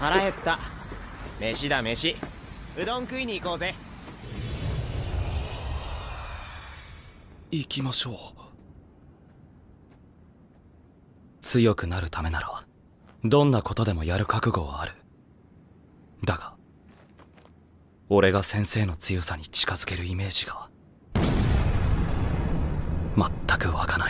腹減った飯だ飯うどん食いに行こうぜ行きましょう強くなるためならどんなことでもやる覚悟はあるだが俺が先生の強さに近づけるイメージが全く湧かない